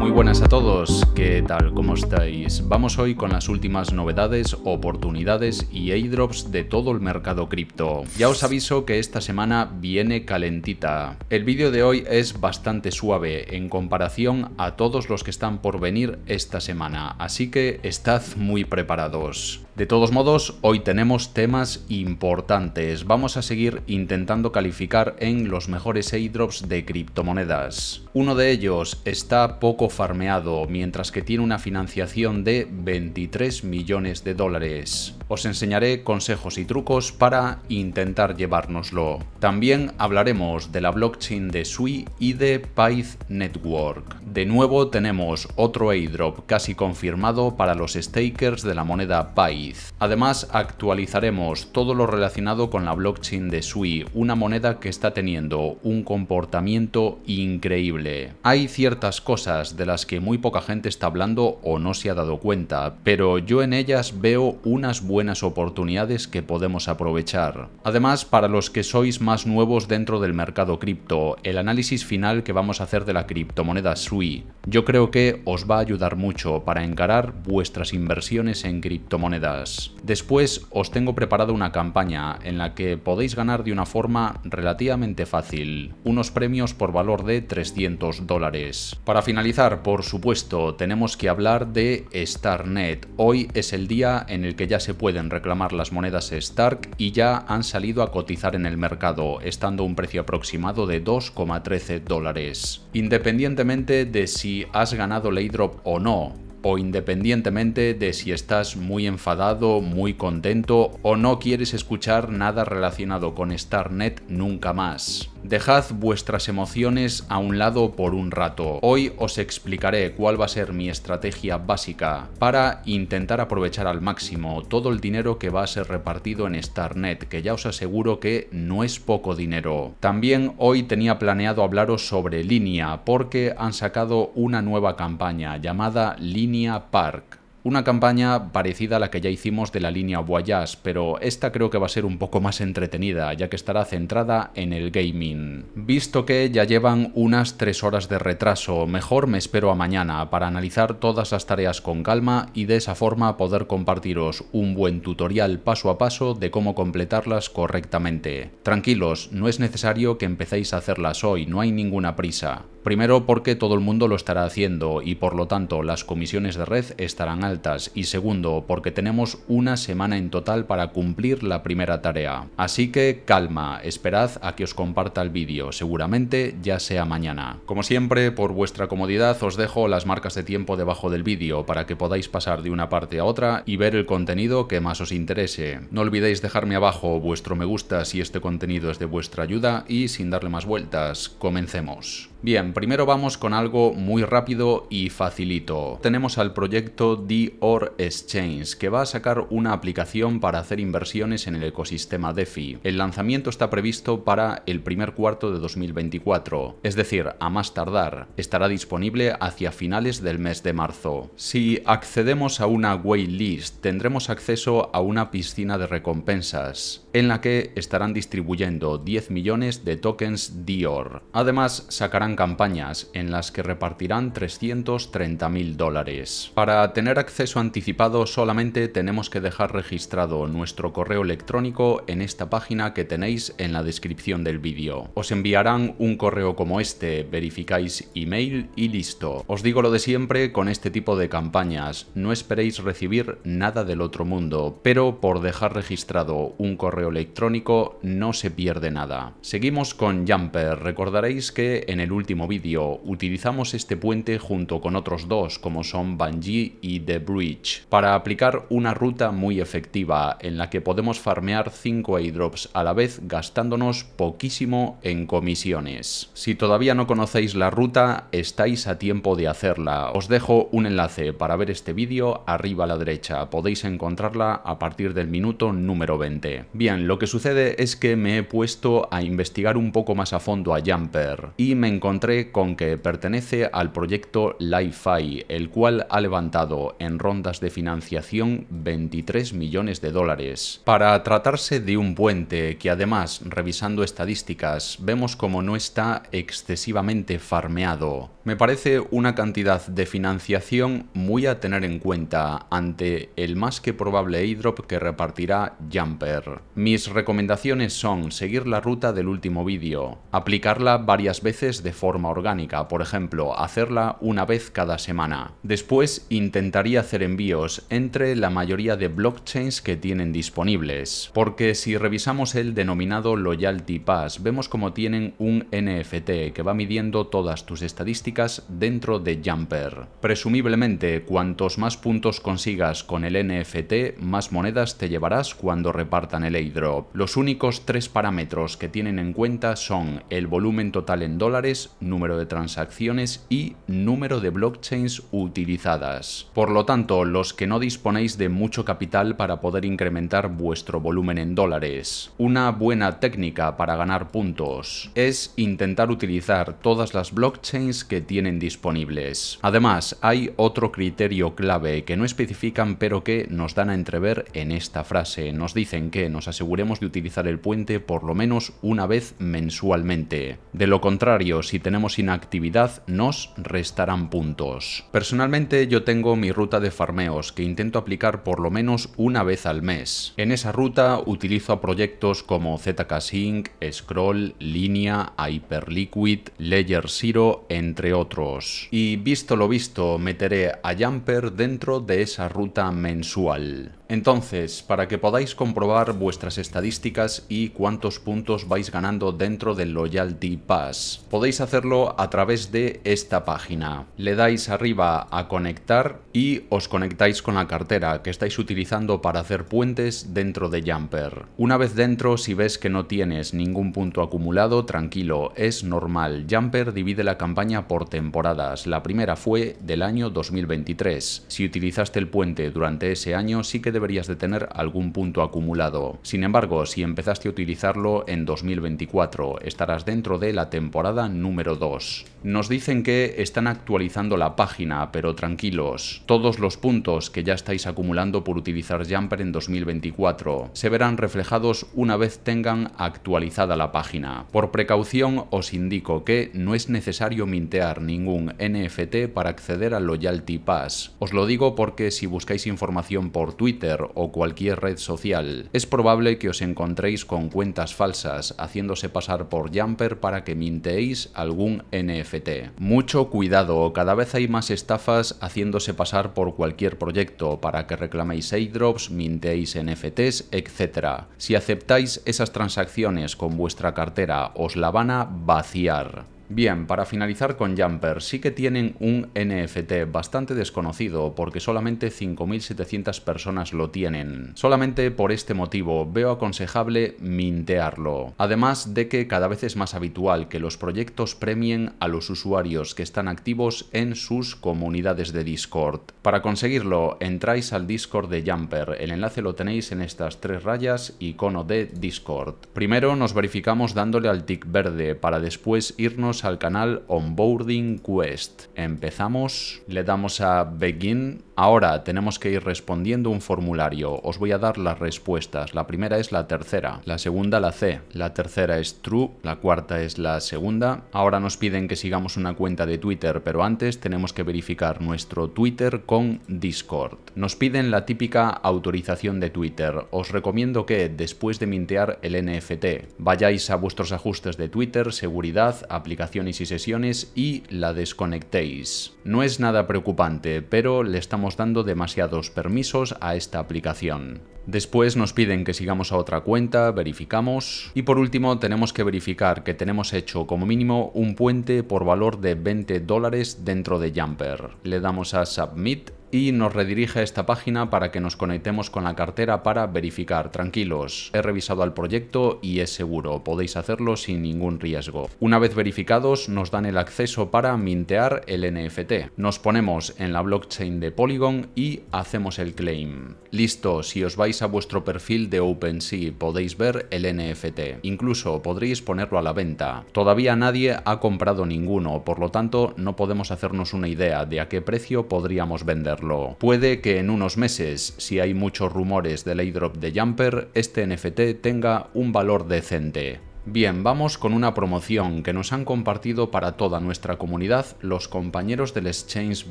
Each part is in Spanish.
Muy buenas a todos, ¿qué tal? ¿Cómo estáis? Vamos hoy con las últimas novedades, oportunidades y airdrops de todo el mercado cripto. Ya os aviso que esta semana viene calentita. El vídeo de hoy es bastante suave en comparación a todos los que están por venir esta semana, así que estad muy preparados. De todos modos, hoy tenemos temas importantes. Vamos a seguir intentando calificar en los mejores airdrops de criptomonedas. Uno de ellos está poco farmeado, mientras que tiene una financiación de 23 millones de dólares. Os enseñaré consejos y trucos para intentar llevárnoslo. También hablaremos de la blockchain de Sui y de Pyth Network. De nuevo tenemos otro airdrop casi confirmado para los stakers de la moneda Pyth. Además actualizaremos todo lo relacionado con la blockchain de Sui, una moneda que está teniendo un comportamiento increíble. Hay ciertas cosas de las que muy poca gente está hablando o no se ha dado cuenta, pero yo en ellas veo unas buenas oportunidades que podemos aprovechar. Además, para los que sois más nuevos dentro del mercado cripto, el análisis final que vamos a hacer de la criptomoneda SUI, yo creo que os va a ayudar mucho para encarar vuestras inversiones en criptomonedas. Después os tengo preparado una campaña en la que podéis ganar de una forma relativamente fácil, unos premios por valor de 300 dólares. Para finalizar, por supuesto, tenemos que hablar de Starnet. Hoy es el día en el que ya se pueden reclamar las monedas Stark y ya han salido a cotizar en el mercado, estando un precio aproximado de 2,13 dólares. Independientemente de si has ganado el o no, o independientemente de si estás muy enfadado, muy contento o no quieres escuchar nada relacionado con Starnet nunca más. Dejad vuestras emociones a un lado por un rato. Hoy os explicaré cuál va a ser mi estrategia básica para intentar aprovechar al máximo todo el dinero que va a ser repartido en Starnet, que ya os aseguro que no es poco dinero. También hoy tenía planeado hablaros sobre Línea, porque han sacado una nueva campaña llamada Línea Park una campaña parecida a la que ya hicimos de la línea Voyage, pero esta creo que va a ser un poco más entretenida, ya que estará centrada en el gaming. Visto que ya llevan unas 3 horas de retraso, mejor me espero a mañana para analizar todas las tareas con calma y de esa forma poder compartiros un buen tutorial paso a paso de cómo completarlas correctamente. Tranquilos, no es necesario que empecéis a hacerlas hoy, no hay ninguna prisa. Primero porque todo el mundo lo estará haciendo y por lo tanto las comisiones de red estarán y segundo porque tenemos una semana en total para cumplir la primera tarea. Así que calma, esperad a que os comparta el vídeo, seguramente ya sea mañana. Como siempre, por vuestra comodidad os dejo las marcas de tiempo debajo del vídeo para que podáis pasar de una parte a otra y ver el contenido que más os interese. No olvidéis dejarme abajo vuestro me gusta si este contenido es de vuestra ayuda y sin darle más vueltas, comencemos. Bien, primero vamos con algo muy rápido y facilito. Tenemos al proyecto Dior Exchange, que va a sacar una aplicación para hacer inversiones en el ecosistema DeFi. El lanzamiento está previsto para el primer cuarto de 2024, es decir, a más tardar. Estará disponible hacia finales del mes de marzo. Si accedemos a una waitlist, tendremos acceso a una piscina de recompensas, en la que estarán distribuyendo 10 millones de tokens Dior. Además, sacarán campañas en las que repartirán 330.000 dólares. Para tener acceso anticipado solamente tenemos que dejar registrado nuestro correo electrónico en esta página que tenéis en la descripción del vídeo. Os enviarán un correo como este, verificáis email y listo. Os digo lo de siempre con este tipo de campañas, no esperéis recibir nada del otro mundo, pero por dejar registrado un correo electrónico no se pierde nada. Seguimos con Jumper, recordaréis que en el último último vídeo, utilizamos este puente junto con otros dos como son Banji y The Bridge para aplicar una ruta muy efectiva en la que podemos farmear 5 airdrops a la vez gastándonos poquísimo en comisiones. Si todavía no conocéis la ruta, estáis a tiempo de hacerla. Os dejo un enlace para ver este vídeo arriba a la derecha, podéis encontrarla a partir del minuto número 20. Bien, lo que sucede es que me he puesto a investigar un poco más a fondo a Jumper y me encontré con que pertenece al proyecto LiFi, el cual ha levantado en rondas de financiación 23 millones de dólares. Para tratarse de un puente que además, revisando estadísticas, vemos como no está excesivamente farmeado. Me parece una cantidad de financiación muy a tener en cuenta ante el más que probable airdrop que repartirá Jumper. Mis recomendaciones son seguir la ruta del último vídeo, aplicarla varias veces de forma orgánica, por ejemplo, hacerla una vez cada semana. Después intentaría hacer envíos entre la mayoría de blockchains que tienen disponibles, porque si revisamos el denominado Loyalty Pass, vemos como tienen un NFT que va midiendo todas tus estadísticas dentro de Jumper. Presumiblemente, cuantos más puntos consigas con el NFT, más monedas te llevarás cuando repartan el airdrop. Los únicos tres parámetros que tienen en cuenta son el volumen total en dólares, número de transacciones y número de blockchains utilizadas. Por lo tanto, los que no disponéis de mucho capital para poder incrementar vuestro volumen en dólares. Una buena técnica para ganar puntos es intentar utilizar todas las blockchains que tienen disponibles. Además, hay otro criterio clave que no especifican pero que nos dan a entrever en esta frase. Nos dicen que nos aseguremos de utilizar el puente por lo menos una vez mensualmente. De lo contrario, si tenemos inactividad nos restarán puntos. Personalmente yo tengo mi ruta de farmeos que intento aplicar por lo menos una vez al mes. En esa ruta utilizo a proyectos como ZK Sync, Scroll, línea Hyperliquid, Layer Zero, entre otros. Y visto lo visto, meteré a Jumper dentro de esa ruta mensual. Entonces, para que podáis comprobar vuestras estadísticas y cuántos puntos vais ganando dentro del Loyalty Pass, podéis hacerlo a través de esta página. Le dais arriba a conectar y os conectáis con la cartera que estáis utilizando para hacer puentes dentro de Jumper. Una vez dentro, si ves que no tienes ningún punto acumulado, tranquilo, es normal. Jumper divide la campaña por temporadas. La primera fue del año 2023. Si utilizaste el puente durante ese año, sí que deberías de tener algún punto acumulado. Sin embargo, si empezaste a utilizarlo en 2024, estarás dentro de la temporada número 2. Nos dicen que están actualizando la página, pero tranquilos, todos los puntos que ya estáis acumulando por utilizar Jumper en 2024 se verán reflejados una vez tengan actualizada la página. Por precaución os indico que no es necesario mintear ningún NFT para acceder al Loyalty Pass. Os lo digo porque si buscáis información por Twitter, o cualquier red social, es probable que os encontréis con cuentas falsas haciéndose pasar por Jumper para que minteéis algún NFT. Mucho cuidado, cada vez hay más estafas haciéndose pasar por cualquier proyecto para que reclaméis airdrops, minteéis NFTs, etc. Si aceptáis esas transacciones con vuestra cartera, os la van a vaciar. Bien, para finalizar con Jumper, sí que tienen un NFT bastante desconocido porque solamente 5.700 personas lo tienen. Solamente por este motivo veo aconsejable mintearlo. Además de que cada vez es más habitual que los proyectos premien a los usuarios que están activos en sus comunidades de Discord. Para conseguirlo, entráis al Discord de Jumper. El enlace lo tenéis en estas tres rayas, icono de Discord. Primero nos verificamos dándole al tick verde para después irnos al canal Onboarding Quest. Empezamos, le damos a Begin. Ahora tenemos que ir respondiendo un formulario. Os voy a dar las respuestas. La primera es la tercera, la segunda la C, la tercera es True, la cuarta es la segunda. Ahora nos piden que sigamos una cuenta de Twitter, pero antes tenemos que verificar nuestro Twitter con Discord. Nos piden la típica autorización de Twitter. Os recomiendo que después de mintear el NFT, vayáis a vuestros ajustes de Twitter, seguridad, aplicación y sesiones y la desconectéis. No es nada preocupante, pero le estamos dando demasiados permisos a esta aplicación. Después nos piden que sigamos a otra cuenta, verificamos y por último tenemos que verificar que tenemos hecho como mínimo un puente por valor de 20 dólares dentro de Jumper. Le damos a Submit y nos redirige a esta página para que nos conectemos con la cartera para verificar. Tranquilos, he revisado al proyecto y es seguro, podéis hacerlo sin ningún riesgo. Una vez verificados nos dan el acceso para mintear el NFT. Nos ponemos en la blockchain de Polygon y hacemos el claim. Listo, si os vais a vuestro perfil de OpenSea podéis ver el NFT. Incluso podréis ponerlo a la venta. Todavía nadie ha comprado ninguno, por lo tanto no podemos hacernos una idea de a qué precio podríamos vender. Puede que en unos meses, si hay muchos rumores del airdrop de Jumper, este NFT tenga un valor decente. Bien, vamos con una promoción que nos han compartido para toda nuestra comunidad los compañeros del exchange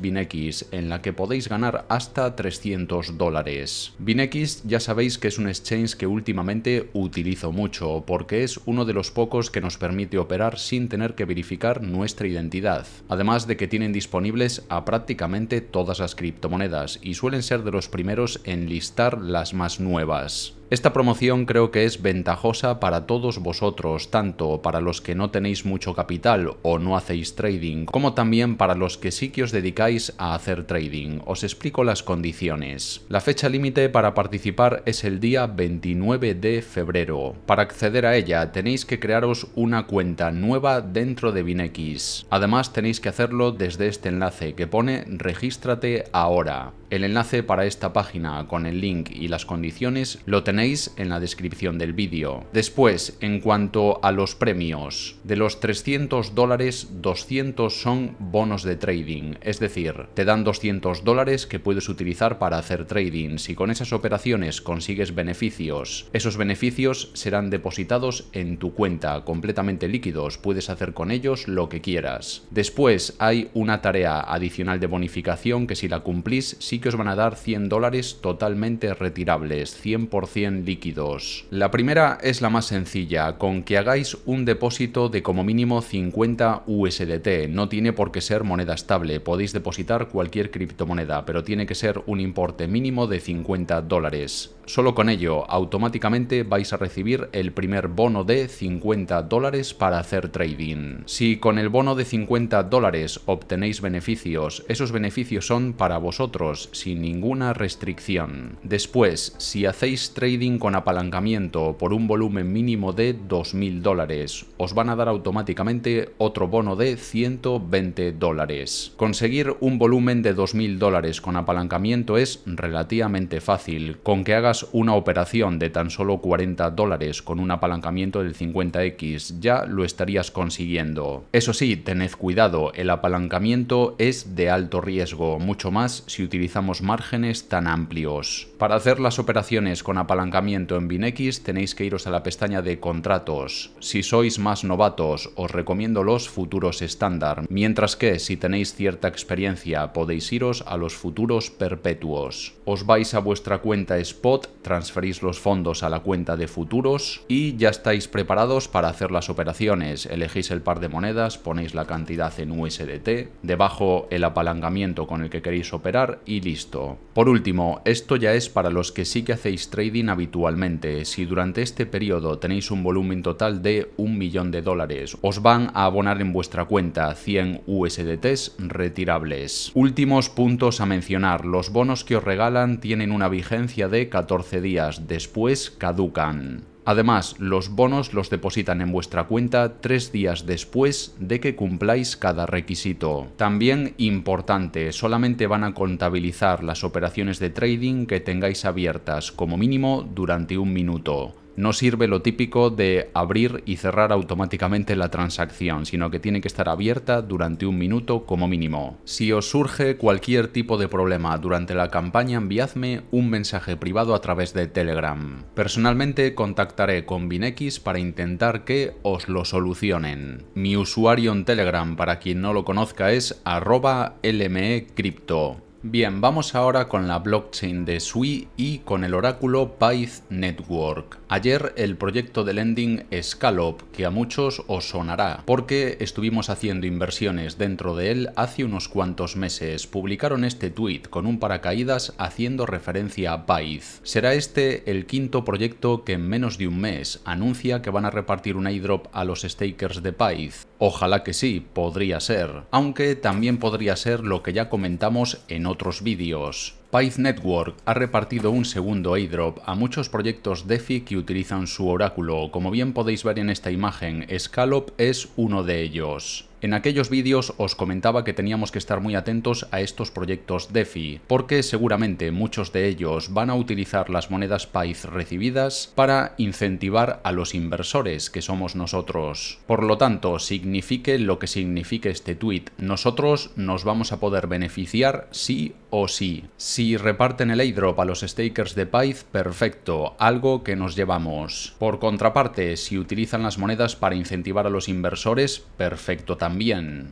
Binex, en la que podéis ganar hasta 300 dólares. Binex ya sabéis que es un exchange que últimamente utilizo mucho, porque es uno de los pocos que nos permite operar sin tener que verificar nuestra identidad, además de que tienen disponibles a prácticamente todas las criptomonedas y suelen ser de los primeros en listar las más nuevas. Esta promoción creo que es ventajosa para todos vosotros, tanto para los que no tenéis mucho capital o no hacéis trading, como también para los que sí que os dedicáis a hacer trading. Os explico las condiciones. La fecha límite para participar es el día 29 de febrero. Para acceder a ella tenéis que crearos una cuenta nueva dentro de BinX. Además tenéis que hacerlo desde este enlace que pone regístrate ahora. El enlace para esta página con el link y las condiciones lo tenéis en la descripción del vídeo. Después, en cuanto a los premios, de los 300 dólares, 200 son bonos de trading, es decir, te dan 200 dólares que puedes utilizar para hacer trading. Si con esas operaciones consigues beneficios, esos beneficios serán depositados en tu cuenta, completamente líquidos, puedes hacer con ellos lo que quieras. Después hay una tarea adicional de bonificación que si la cumplís sí que os van a dar 100 dólares totalmente retirables, 100% líquidos. La primera es la más sencilla, con que hagáis un depósito de como mínimo 50 USDT. No tiene por qué ser moneda estable, podéis depositar cualquier criptomoneda, pero tiene que ser un importe mínimo de 50 dólares. Solo con ello, automáticamente vais a recibir el primer bono de 50 dólares para hacer trading. Si con el bono de 50 dólares obtenéis beneficios, esos beneficios son para vosotros sin ninguna restricción. Después, si hacéis trading con apalancamiento por un volumen mínimo de 2.000 dólares, os van a dar automáticamente otro bono de 120 dólares. Conseguir un volumen de 2.000 dólares con apalancamiento es relativamente fácil, con que hagas una operación de tan solo 40 dólares con un apalancamiento del 50x, ya lo estarías consiguiendo. Eso sí, tened cuidado, el apalancamiento es de alto riesgo, mucho más si utilizamos márgenes tan amplios. Para hacer las operaciones con apalancamiento en BinX tenéis que iros a la pestaña de contratos. Si sois más novatos os recomiendo los futuros estándar, mientras que si tenéis cierta experiencia podéis iros a los futuros perpetuos. Os vais a vuestra cuenta spot, transferís los fondos a la cuenta de futuros y ya estáis preparados para hacer las operaciones. Elegís el par de monedas, ponéis la cantidad en USDT, debajo el apalancamiento con el que queréis operar y listo. Por último, esto ya es para los que sí que hacéis trading habitualmente. Si durante este periodo tenéis un volumen total de un millón de dólares, os van a abonar en vuestra cuenta 100 USDTs retirables. Últimos puntos a mencionar. Los bonos que os regalan tienen una vigencia de 14 días, después caducan. Además, los bonos los depositan en vuestra cuenta tres días después de que cumpláis cada requisito. También importante, solamente van a contabilizar las operaciones de trading que tengáis abiertas como mínimo durante un minuto no sirve lo típico de abrir y cerrar automáticamente la transacción, sino que tiene que estar abierta durante un minuto como mínimo. Si os surge cualquier tipo de problema durante la campaña, enviadme un mensaje privado a través de Telegram. Personalmente contactaré con Binex para intentar que os lo solucionen. Mi usuario en Telegram, para quien no lo conozca, es arroba lmecrypto. Bien, vamos ahora con la blockchain de Sui y con el oráculo Pyth Network. Ayer el proyecto de lending Scallop, que a muchos os sonará, porque estuvimos haciendo inversiones dentro de él hace unos cuantos meses, publicaron este tweet con un paracaídas haciendo referencia a Pyth. Será este el quinto proyecto que en menos de un mes anuncia que van a repartir un airdrop a los stakers de Pyth. Ojalá que sí, podría ser, aunque también podría ser lo que ya comentamos en otros vídeos. Pyth Network ha repartido un segundo airdrop a muchos proyectos DeFi que utilizan su oráculo, como bien podéis ver en esta imagen, Scallop es uno de ellos. En aquellos vídeos os comentaba que teníamos que estar muy atentos a estos proyectos DeFi, porque seguramente muchos de ellos van a utilizar las monedas PAIZ recibidas para incentivar a los inversores, que somos nosotros. Por lo tanto, signifique lo que signifique este tuit. nosotros nos vamos a poder beneficiar sí o sí. Si reparten el airdrop a los stakers de PAIZ, perfecto, algo que nos llevamos. Por contraparte, si utilizan las monedas para incentivar a los inversores, perfecto también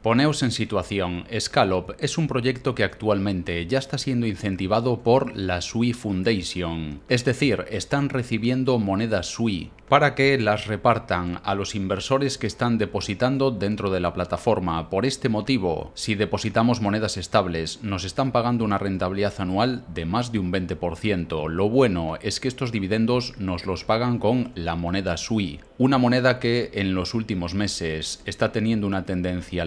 Poneos en situación, Scallop es un proyecto que actualmente ya está siendo incentivado por la SUI Foundation, es decir, están recibiendo monedas SUI para que las repartan a los inversores que están depositando dentro de la plataforma. Por este motivo, si depositamos monedas estables, nos están pagando una rentabilidad anual de más de un 20%. Lo bueno es que estos dividendos nos los pagan con la moneda SUI, una moneda que en los últimos meses está teniendo una tendencia tendencia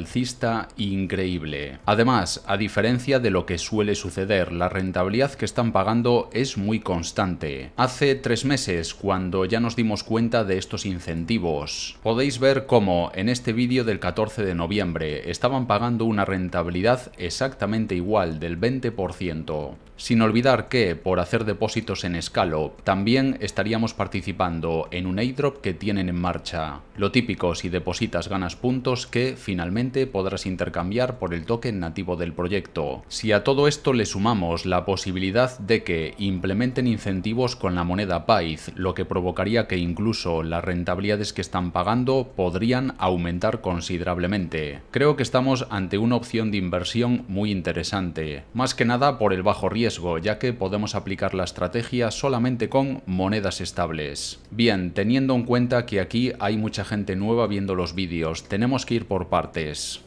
increíble. Además, a diferencia de lo que suele suceder, la rentabilidad que están pagando es muy constante. Hace tres meses, cuando ya nos dimos cuenta de estos incentivos, podéis ver cómo en este vídeo del 14 de noviembre estaban pagando una rentabilidad exactamente igual del 20%. Sin olvidar que, por hacer depósitos en escalo también estaríamos participando en un airdrop que tienen en marcha. Lo típico si depositas ganas puntos que finalmente podrás intercambiar por el token nativo del proyecto. Si a todo esto le sumamos la posibilidad de que implementen incentivos con la moneda Python, lo que provocaría que incluso las rentabilidades que están pagando podrían aumentar considerablemente. Creo que estamos ante una opción de inversión muy interesante, más que nada por el bajo riesgo, ya que podemos aplicar la estrategia solamente con monedas estables. Bien, teniendo en cuenta que aquí hay mucha gente nueva viendo los vídeos, tenemos que ir por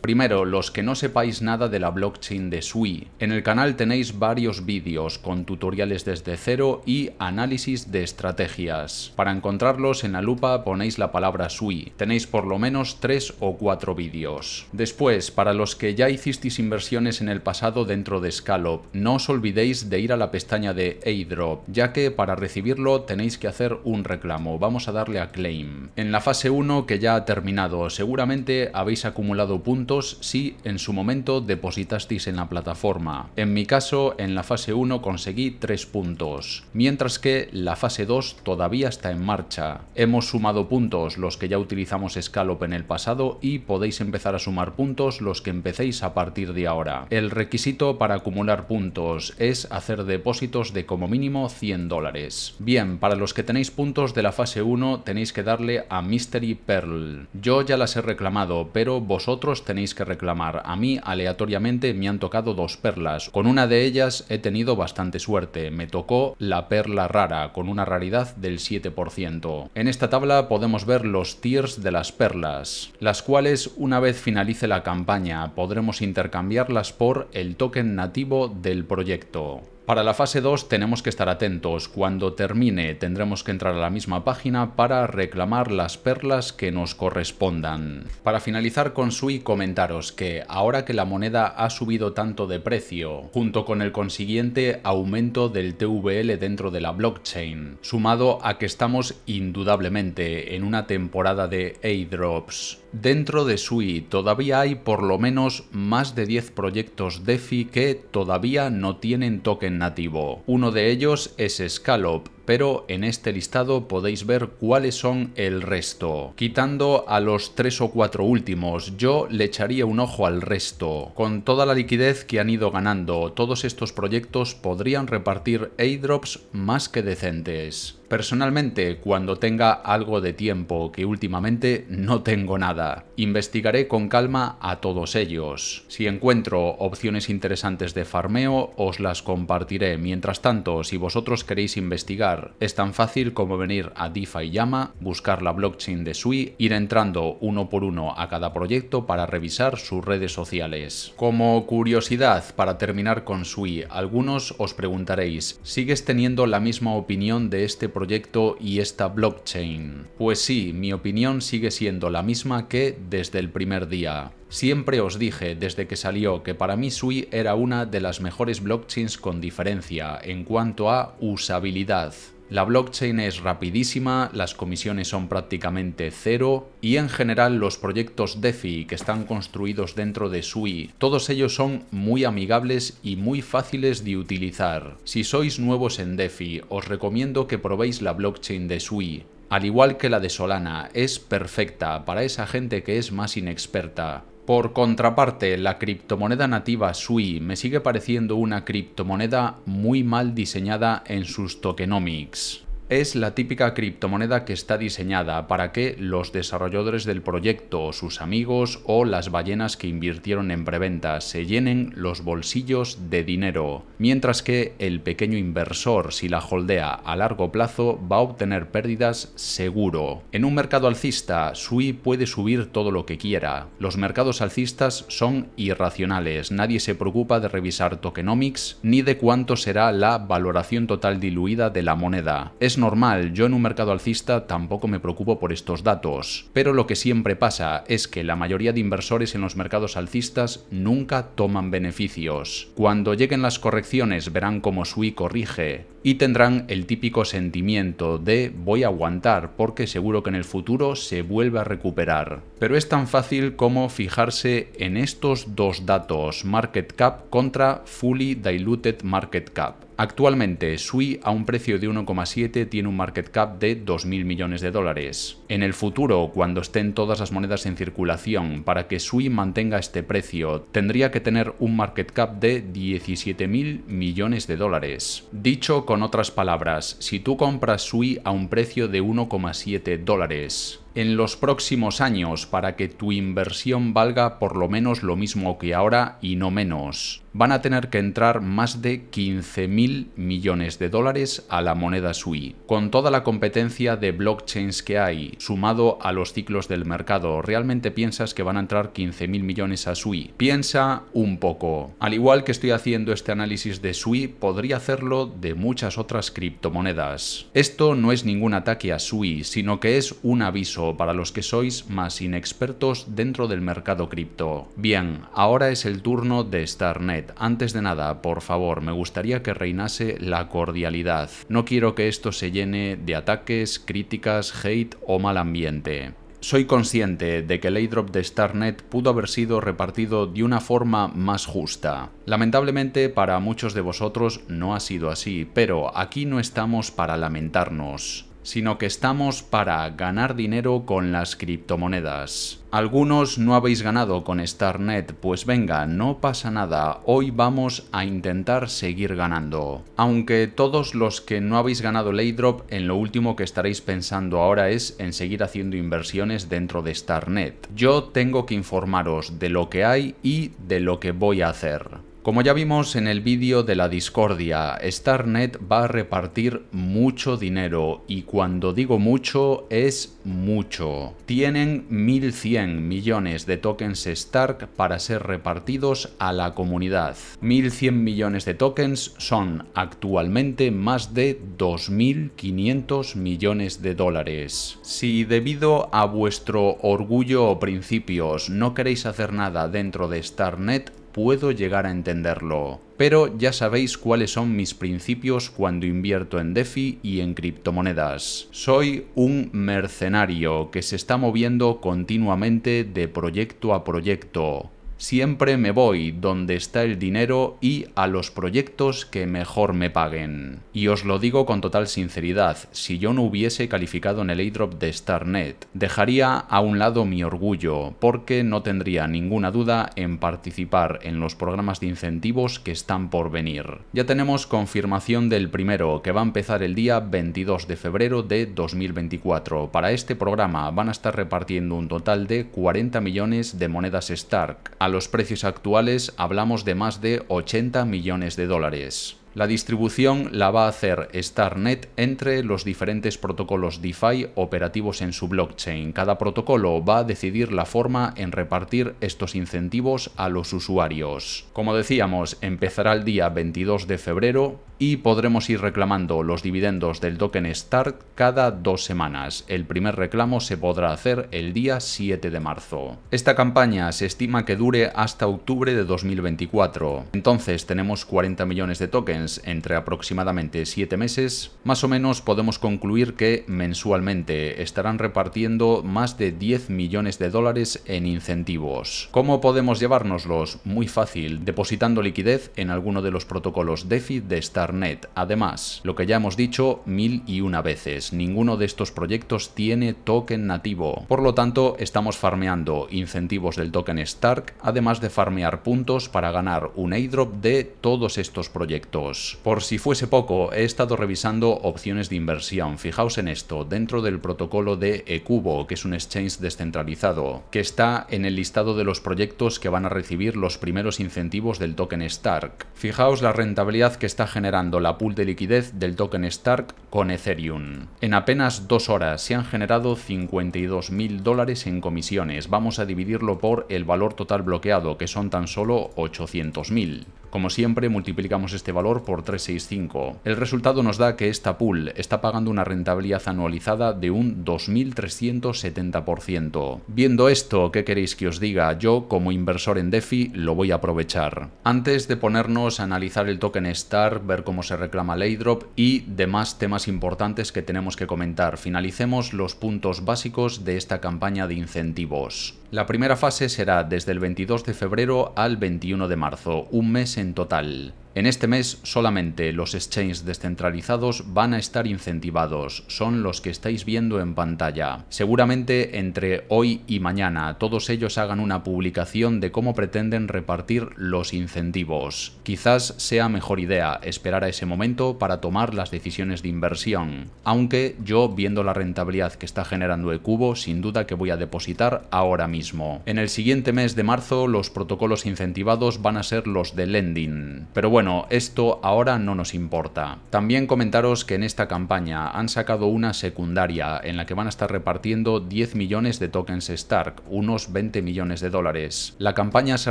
Primero, los que no sepáis nada de la blockchain de Sui. En el canal tenéis varios vídeos con tutoriales desde cero y análisis de estrategias. Para encontrarlos en la lupa ponéis la palabra Sui. Tenéis por lo menos tres o cuatro vídeos. Después, para los que ya hicisteis inversiones en el pasado dentro de Scalop, no os olvidéis de ir a la pestaña de Airdrop, ya que para recibirlo tenéis que hacer un reclamo. Vamos a darle a Claim. En la fase 1, que ya ha terminado, seguramente habéis acumulado acumulado puntos si en su momento depositasteis en la plataforma. En mi caso, en la fase 1 conseguí 3 puntos, mientras que la fase 2 todavía está en marcha. Hemos sumado puntos los que ya utilizamos Scallop en el pasado y podéis empezar a sumar puntos los que empecéis a partir de ahora. El requisito para acumular puntos es hacer depósitos de como mínimo 100 dólares. Bien, para los que tenéis puntos de la fase 1 tenéis que darle a Mystery Pearl. Yo ya las he reclamado, pero vosotros tenéis que reclamar. A mí, aleatoriamente, me han tocado dos perlas. Con una de ellas he tenido bastante suerte. Me tocó la perla rara, con una raridad del 7%. En esta tabla podemos ver los tiers de las perlas, las cuales, una vez finalice la campaña, podremos intercambiarlas por el token nativo del proyecto. Para la fase 2 tenemos que estar atentos. Cuando termine tendremos que entrar a la misma página para reclamar las perlas que nos correspondan. Para finalizar con Sui comentaros que ahora que la moneda ha subido tanto de precio, junto con el consiguiente aumento del TVL dentro de la blockchain, sumado a que estamos indudablemente en una temporada de a-drops, Dentro de Sui todavía hay por lo menos más de 10 proyectos DeFi que todavía no tienen token nativo. Uno de ellos es Scallop, pero en este listado podéis ver cuáles son el resto. Quitando a los tres o cuatro últimos, yo le echaría un ojo al resto. Con toda la liquidez que han ido ganando, todos estos proyectos podrían repartir airdrops más que decentes. Personalmente, cuando tenga algo de tiempo, que últimamente no tengo nada, investigaré con calma a todos ellos. Si encuentro opciones interesantes de farmeo, os las compartiré. Mientras tanto, si vosotros queréis investigar, es tan fácil como venir a DeFi Yama, buscar la blockchain de Sui, ir entrando uno por uno a cada proyecto para revisar sus redes sociales. Como curiosidad, para terminar con Sui, algunos os preguntaréis, ¿sigues teniendo la misma opinión de este proyecto y esta blockchain? Pues sí, mi opinión sigue siendo la misma que desde el primer día. Siempre os dije desde que salió que para mí Sui era una de las mejores blockchains con diferencia en cuanto a usabilidad. La blockchain es rapidísima, las comisiones son prácticamente cero y en general los proyectos DeFi que están construidos dentro de SUI, todos ellos son muy amigables y muy fáciles de utilizar. Si sois nuevos en DeFi, os recomiendo que probéis la blockchain de SUI. Al igual que la de Solana, es perfecta para esa gente que es más inexperta. Por contraparte, la criptomoneda nativa SUI me sigue pareciendo una criptomoneda muy mal diseñada en sus tokenomics es la típica criptomoneda que está diseñada para que los desarrolladores del proyecto, sus amigos o las ballenas que invirtieron en preventa se llenen los bolsillos de dinero, mientras que el pequeño inversor, si la holdea a largo plazo, va a obtener pérdidas seguro. En un mercado alcista, Sui puede subir todo lo que quiera. Los mercados alcistas son irracionales, nadie se preocupa de revisar tokenomics ni de cuánto será la valoración total diluida de la moneda normal, yo en un mercado alcista tampoco me preocupo por estos datos, pero lo que siempre pasa es que la mayoría de inversores en los mercados alcistas nunca toman beneficios. Cuando lleguen las correcciones verán cómo Sui corrige, y tendrán el típico sentimiento de voy a aguantar porque seguro que en el futuro se vuelve a recuperar. Pero es tan fácil como fijarse en estos dos datos, market cap contra fully diluted market cap. Actualmente, SUI a un precio de 1,7 tiene un market cap de 2.000 millones de dólares. En el futuro, cuando estén todas las monedas en circulación, para que SUI mantenga este precio, tendría que tener un market cap de 17.000 millones de dólares. Dicho con con otras palabras, si tú compras Sui a un precio de 1,7 dólares en los próximos años para que tu inversión valga por lo menos lo mismo que ahora y no menos. Van a tener que entrar más de 15.000 millones de dólares a la moneda SUI. Con toda la competencia de blockchains que hay, sumado a los ciclos del mercado, ¿realmente piensas que van a entrar 15.000 millones a SUI? Piensa un poco. Al igual que estoy haciendo este análisis de SUI, podría hacerlo de muchas otras criptomonedas. Esto no es ningún ataque a SUI, sino que es un aviso para los que sois más inexpertos dentro del mercado cripto. Bien, ahora es el turno de Starnet. Antes de nada, por favor, me gustaría que reinase la cordialidad. No quiero que esto se llene de ataques, críticas, hate o mal ambiente. Soy consciente de que el airdrop de Starnet pudo haber sido repartido de una forma más justa. Lamentablemente para muchos de vosotros no ha sido así, pero aquí no estamos para lamentarnos sino que estamos para ganar dinero con las criptomonedas. Algunos no habéis ganado con Starnet, pues venga, no pasa nada, hoy vamos a intentar seguir ganando. Aunque todos los que no habéis ganado el en lo último que estaréis pensando ahora es en seguir haciendo inversiones dentro de Starnet. Yo tengo que informaros de lo que hay y de lo que voy a hacer. Como ya vimos en el vídeo de la discordia, Starnet va a repartir mucho dinero y cuando digo mucho es mucho. Tienen 1.100 millones de tokens Stark para ser repartidos a la comunidad. 1.100 millones de tokens son actualmente más de 2.500 millones de dólares. Si debido a vuestro orgullo o principios no queréis hacer nada dentro de Starnet, puedo llegar a entenderlo. Pero ya sabéis cuáles son mis principios cuando invierto en DeFi y en criptomonedas. Soy un mercenario que se está moviendo continuamente de proyecto a proyecto Siempre me voy donde está el dinero y a los proyectos que mejor me paguen. Y os lo digo con total sinceridad, si yo no hubiese calificado en el airdrop de Starnet, dejaría a un lado mi orgullo, porque no tendría ninguna duda en participar en los programas de incentivos que están por venir. Ya tenemos confirmación del primero, que va a empezar el día 22 de febrero de 2024. Para este programa van a estar repartiendo un total de 40 millones de monedas Stark a los precios actuales hablamos de más de 80 millones de dólares. La distribución la va a hacer Starnet entre los diferentes protocolos DeFi operativos en su blockchain. Cada protocolo va a decidir la forma en repartir estos incentivos a los usuarios. Como decíamos, empezará el día 22 de febrero y podremos ir reclamando los dividendos del token START cada dos semanas. El primer reclamo se podrá hacer el día 7 de marzo. Esta campaña se estima que dure hasta octubre de 2024. Entonces tenemos 40 millones de tokens entre aproximadamente 7 meses, más o menos podemos concluir que mensualmente estarán repartiendo más de 10 millones de dólares en incentivos. ¿Cómo podemos llevárnoslos? Muy fácil, depositando liquidez en alguno de los protocolos DeFi de Starnet. Además, lo que ya hemos dicho mil y una veces, ninguno de estos proyectos tiene token nativo. Por lo tanto, estamos farmeando incentivos del token Stark, además de farmear puntos para ganar un airdrop de todos estos proyectos. Por si fuese poco, he estado revisando opciones de inversión. Fijaos en esto, dentro del protocolo de Ecubo, que es un exchange descentralizado, que está en el listado de los proyectos que van a recibir los primeros incentivos del token Stark. Fijaos la rentabilidad que está generando la pool de liquidez del token Stark con Ethereum. En apenas dos horas se han generado 52.000 dólares en comisiones. Vamos a dividirlo por el valor total bloqueado, que son tan solo 800.000. Como siempre, multiplicamos este valor por 365. El resultado nos da que esta pool está pagando una rentabilidad anualizada de un 2.370%. Viendo esto, ¿qué queréis que os diga? Yo, como inversor en DeFi, lo voy a aprovechar. Antes de ponernos a analizar el token STAR, ver cómo se reclama el y demás temas importantes que tenemos que comentar, finalicemos los puntos básicos de esta campaña de incentivos. La primera fase será desde el 22 de febrero al 21 de marzo, un mes en total. En este mes solamente los exchanges descentralizados van a estar incentivados, son los que estáis viendo en pantalla. Seguramente entre hoy y mañana todos ellos hagan una publicación de cómo pretenden repartir los incentivos. Quizás sea mejor idea esperar a ese momento para tomar las decisiones de inversión, aunque yo viendo la rentabilidad que está generando cubo, sin duda que voy a depositar ahora mismo. En el siguiente mes de marzo los protocolos incentivados van a ser los de lending, pero bueno, bueno, esto ahora no nos importa. También comentaros que en esta campaña han sacado una secundaria en la que van a estar repartiendo 10 millones de tokens Stark, unos 20 millones de dólares. La campaña se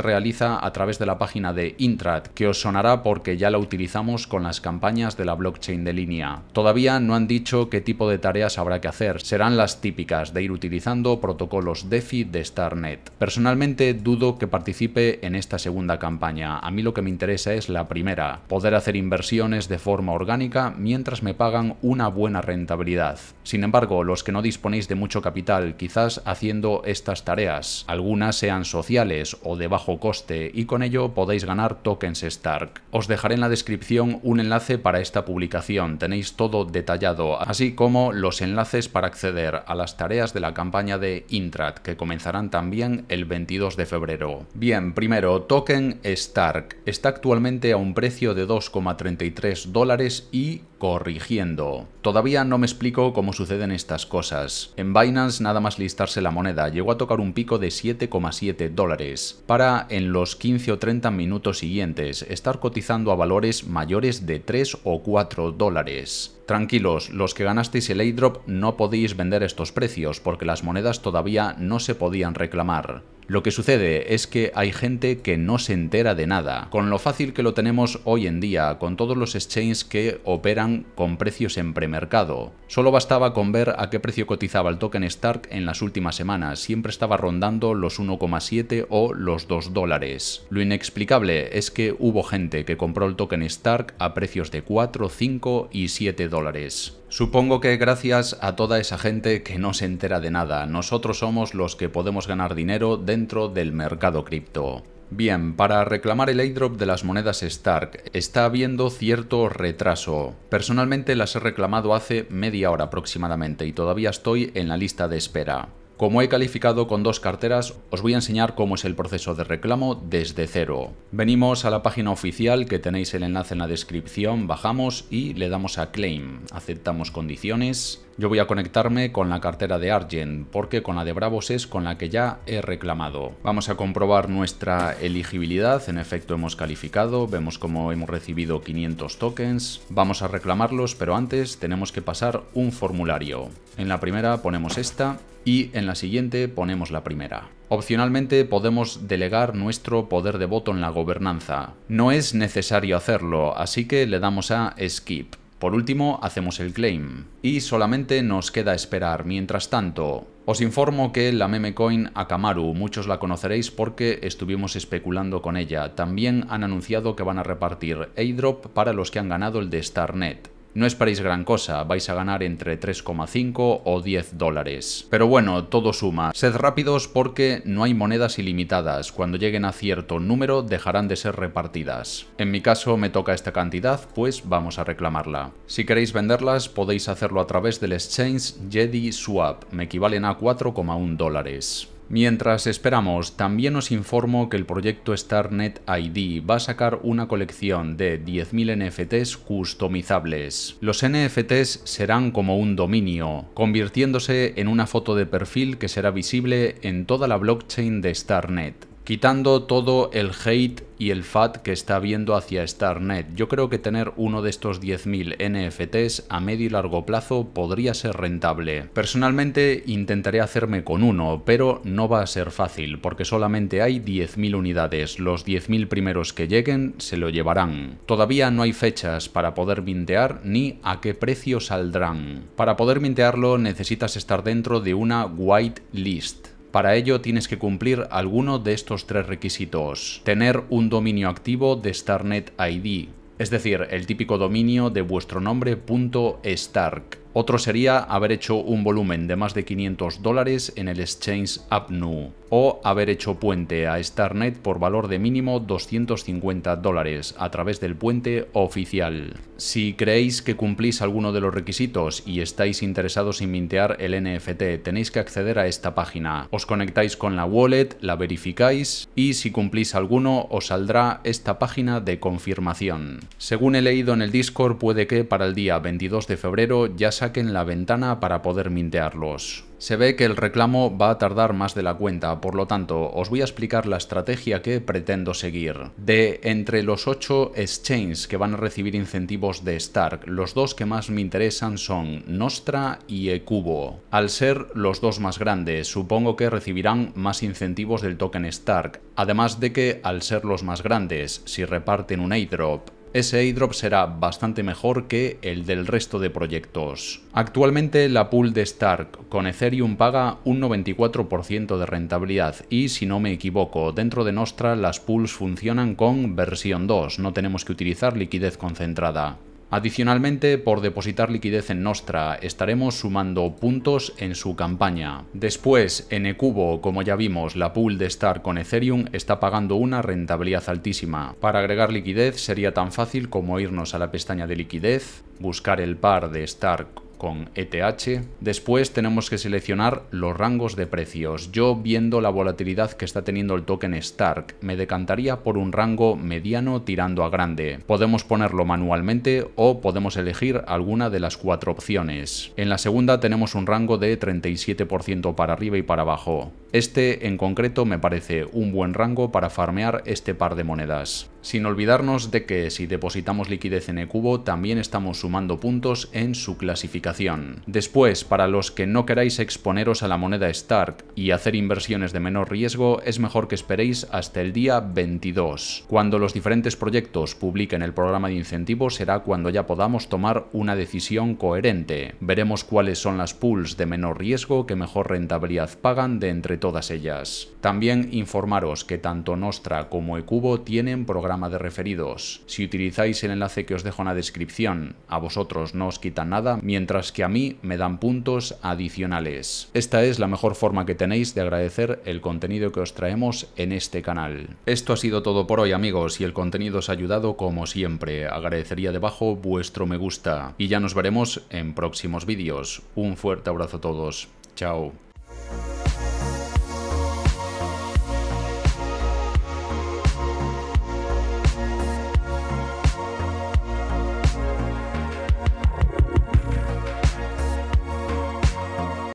realiza a través de la página de Intrad, que os sonará porque ya la utilizamos con las campañas de la blockchain de línea. Todavía no han dicho qué tipo de tareas habrá que hacer, serán las típicas de ir utilizando protocolos DeFi de Starnet. Personalmente dudo que participe en esta segunda campaña, a mí lo que me interesa es la primera poder hacer inversiones de forma orgánica mientras me pagan una buena rentabilidad. Sin embargo, los que no disponéis de mucho capital, quizás haciendo estas tareas, algunas sean sociales o de bajo coste y con ello podéis ganar tokens Stark. Os dejaré en la descripción un enlace para esta publicación, tenéis todo detallado, así como los enlaces para acceder a las tareas de la campaña de Intrat, que comenzarán también el 22 de febrero. Bien, primero, token Stark. Está actualmente a un precio de 2,33 dólares y corrigiendo. Todavía no me explico cómo suceden estas cosas. En Binance nada más listarse la moneda llegó a tocar un pico de 7,7 dólares, para en los 15 o 30 minutos siguientes estar cotizando a valores mayores de 3 o 4 dólares. Tranquilos, los que ganasteis el airdrop no podéis vender estos precios porque las monedas todavía no se podían reclamar. Lo que sucede es que hay gente que no se entera de nada. Con lo fácil que lo tenemos hoy en día, con todos los exchanges que operan con precios en premercado. Solo bastaba con ver a qué precio cotizaba el token Stark en las últimas semanas, siempre estaba rondando los 1,7 o los 2 dólares. Lo inexplicable es que hubo gente que compró el token Stark a precios de 4, 5 y 7 dólares. Supongo que gracias a toda esa gente que no se entera de nada, nosotros somos los que podemos ganar dinero de dentro del mercado cripto. Bien, para reclamar el airdrop de las monedas Stark está habiendo cierto retraso. Personalmente las he reclamado hace media hora aproximadamente y todavía estoy en la lista de espera. Como he calificado con dos carteras, os voy a enseñar cómo es el proceso de reclamo desde cero. Venimos a la página oficial que tenéis el enlace en la descripción, bajamos y le damos a Claim. Aceptamos condiciones, yo voy a conectarme con la cartera de Argent, porque con la de Bravos es con la que ya he reclamado. Vamos a comprobar nuestra elegibilidad, en efecto hemos calificado, vemos como hemos recibido 500 tokens. Vamos a reclamarlos, pero antes tenemos que pasar un formulario. En la primera ponemos esta y en la siguiente ponemos la primera. Opcionalmente podemos delegar nuestro poder de voto en la gobernanza. No es necesario hacerlo, así que le damos a Skip. Por último, hacemos el claim. Y solamente nos queda esperar. Mientras tanto, os informo que la memecoin Akamaru, muchos la conoceréis porque estuvimos especulando con ella. También han anunciado que van a repartir airdrop para los que han ganado el de Starnet. No esperéis gran cosa, vais a ganar entre 3,5 o 10 dólares. Pero bueno, todo suma. Sed rápidos porque no hay monedas ilimitadas. Cuando lleguen a cierto número dejarán de ser repartidas. En mi caso me toca esta cantidad, pues vamos a reclamarla. Si queréis venderlas podéis hacerlo a través del exchange Jedi Swap, me equivalen a 4,1 dólares. Mientras esperamos, también os informo que el proyecto StarNet ID va a sacar una colección de 10.000 NFTs customizables. Los NFTs serán como un dominio, convirtiéndose en una foto de perfil que será visible en toda la blockchain de StarNet quitando todo el hate y el fat que está viendo hacia StarNet. Yo creo que tener uno de estos 10.000 NFTs a medio y largo plazo podría ser rentable. Personalmente intentaré hacerme con uno, pero no va a ser fácil porque solamente hay 10.000 unidades. Los 10.000 primeros que lleguen se lo llevarán. Todavía no hay fechas para poder mintear ni a qué precio saldrán. Para poder mintearlo necesitas estar dentro de una white list para ello tienes que cumplir alguno de estos tres requisitos. Tener un dominio activo de Starnet ID, es decir, el típico dominio de vuestro nombre.stark otro sería haber hecho un volumen de más de 500 dólares en el exchange AppNu o haber hecho puente a Starnet por valor de mínimo 250 dólares a través del puente oficial. Si creéis que cumplís alguno de los requisitos y estáis interesados en mintear el NFT, tenéis que acceder a esta página. Os conectáis con la wallet, la verificáis y si cumplís alguno os saldrá esta página de confirmación. Según he leído en el Discord puede que para el día 22 de febrero ya se saquen la ventana para poder mintearlos. Se ve que el reclamo va a tardar más de la cuenta, por lo tanto, os voy a explicar la estrategia que pretendo seguir. De entre los 8 exchanges que van a recibir incentivos de Stark, los dos que más me interesan son Nostra y Ecubo. Al ser los dos más grandes, supongo que recibirán más incentivos del token Stark, además de que al ser los más grandes, si reparten un airdrop ese airdrop será bastante mejor que el del resto de proyectos. Actualmente la pool de Stark con Ethereum paga un 94% de rentabilidad y si no me equivoco, dentro de Nostra las pools funcionan con versión 2, no tenemos que utilizar liquidez concentrada. Adicionalmente, por depositar liquidez en Nostra, estaremos sumando puntos en su campaña. Después, en Ecubo, como ya vimos, la pool de Stark con Ethereum está pagando una rentabilidad altísima. Para agregar liquidez sería tan fácil como irnos a la pestaña de liquidez, buscar el par de Stark con ETH. Después tenemos que seleccionar los rangos de precios. Yo viendo la volatilidad que está teniendo el token Stark, me decantaría por un rango mediano tirando a grande. Podemos ponerlo manualmente o podemos elegir alguna de las cuatro opciones. En la segunda tenemos un rango de 37% para arriba y para abajo. Este en concreto me parece un buen rango para farmear este par de monedas. Sin olvidarnos de que si depositamos liquidez en Ecubo también estamos sumando puntos en su clasificación. Después, para los que no queráis exponeros a la moneda Stark y hacer inversiones de menor riesgo, es mejor que esperéis hasta el día 22. Cuando los diferentes proyectos publiquen el programa de incentivos será cuando ya podamos tomar una decisión coherente. Veremos cuáles son las pools de menor riesgo que mejor rentabilidad pagan de entre todas ellas. También informaros que tanto Nostra como Ecubo tienen programas de referidos. Si utilizáis el enlace que os dejo en la descripción, a vosotros no os quitan nada, mientras que a mí me dan puntos adicionales. Esta es la mejor forma que tenéis de agradecer el contenido que os traemos en este canal. Esto ha sido todo por hoy amigos, y el contenido os ha ayudado como siempre. Agradecería debajo vuestro me gusta. Y ya nos veremos en próximos vídeos. Un fuerte abrazo a todos. Chao.